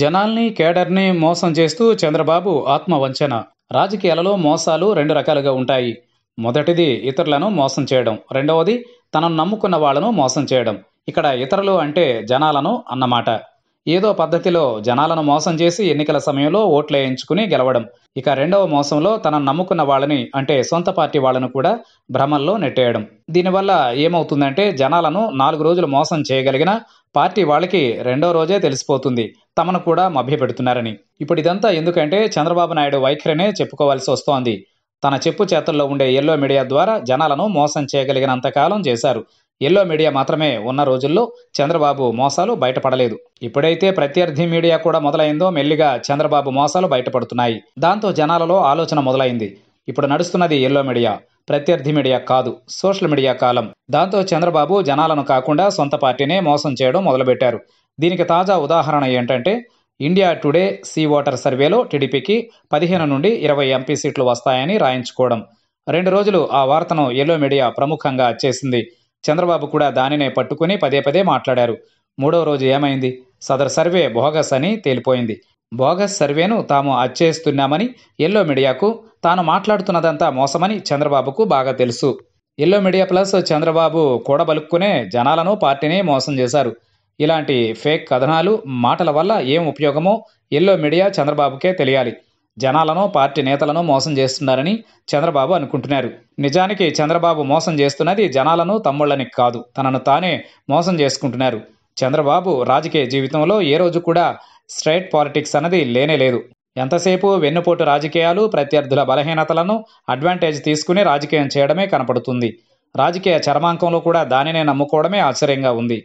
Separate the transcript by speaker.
Speaker 1: జనాల్ని కేడర్ని మోసం చేస్తూ చంద్రబాబు ఆత్మవంచన రాజకీయాలలో మోసాలు రెండు రకాలుగా ఉంటాయి మొదటిది ఇతరులను మోసం చేయడం రెండవది తనను నమ్ముకున్న వాళ్లను మోసం చేయడం ఇక్కడ ఇతరులు అంటే జనాలను అన్నమాట ఏదో పద్ధతిలో జనాలను మోసం చేసి ఎన్నికల సమయంలో ఓట్లు వేయించుకుని గెలవడం ఇక రెండవ మోసంలో తనను నమ్ముకున్న వాళ్ళని అంటే సొంత పార్టీ వాళ్ళను కూడా భ్రమల్లో నెట్టేయడం దీనివల్ల ఏమవుతుందంటే జనాలను నాలుగు రోజులు మోసం చేయగలిగిన పార్టీ వాళ్ళకి రెండో రోజే తెలిసిపోతుంది తమను కూడా మభ్యపెడుతున్నారని ఇప్పుడు ఇదంతా ఎందుకంటే చంద్రబాబు నాయుడు వైఖరినే చెప్పుకోవాల్సి వస్తోంది తన చెప్పు చేతల్లో ఉండే ఎల్లో మీడియా ద్వారా జనాలను మోసం చేయగలిగినంతకాలం చేశారు ఎల్లో మీడియా మాత్రమే ఉన్న రోజుల్లో చంద్రబాబు మోసాలు బయటపడలేదు ఇప్పుడైతే ప్రత్యర్థి మీడియా కూడా మొదలైందో మెల్లిగా చంద్రబాబు మోసాలు బయటపడుతున్నాయి దాంతో జనాలలో ఆలోచన మొదలైంది ఇప్పుడు నడుస్తున్నది ఎల్లో మీడియా ప్రత్యర్థి మీడియా కాదు సోషల్ మీడియా కాలం దాంతో చంద్రబాబు జనాలను కాకుండా సొంత పార్టీనే మోసం చేయడం మొదలుపెట్టారు దీనికి తాజా ఉదాహరణ ఏంటంటే ఇండియా టుడే సీ ఓటర్ సర్వేలో టీడీపీకి పదిహేను నుండి ఇరవై ఎంపీ సీట్లు వస్తాయని రాయించుకోవడం రెండు రోజులు ఆ వార్తను ఎల్లో మీడియా ప్రముఖంగా చేసింది చంద్రబాబు కూడా దానినే పట్టుకుని పదే పదే మాట్లాడారు మూడో రోజు ఏమైంది సదర్ సర్వే బోగస్ అని తేలిపోయింది బోగస్ సర్వేను తాము అచ్చేస్తున్నామని ఎల్లో మీడియాకు తాను మాట్లాడుతున్నదంతా మోసమని చంద్రబాబుకు బాగా తెలుసు ఎల్లో మీడియా ప్లస్ చంద్రబాబు కూడబలుక్కునే జనాలను పార్టీని మోసం చేశారు ఇలాంటి ఫేక్ కథనాలు మాటల వల్ల ఏం ఉపయోగమో ఎల్లో మీడియా చంద్రబాబుకే తెలియాలి జనాలను పార్టీ నేతలను మోసం చేస్తున్నారని చంద్రబాబు అనుకుంటున్నారు నిజానికి చంద్రబాబు మోసం చేస్తున్నది జనాలను తమ్ముళ్ళని కాదు తనను తానే మోసం చేసుకుంటున్నారు చంద్రబాబు రాజకీయ జీవితంలో ఏ రోజు కూడా స్ట్రైట్ పాలిటిక్స్ అన్నది లేనే లేదు ఎంతసేపు వెన్నుపోటు రాజకీయాలు ప్రత్యర్థుల బలహీనతలను అడ్వాంటేజ్ తీసుకుని రాజకీయం చేయడమే కనపడుతుంది రాజకీయ చర్మాంకంలో కూడా దానినే నమ్ముకోవడమే ఆశ్చర్యంగా ఉంది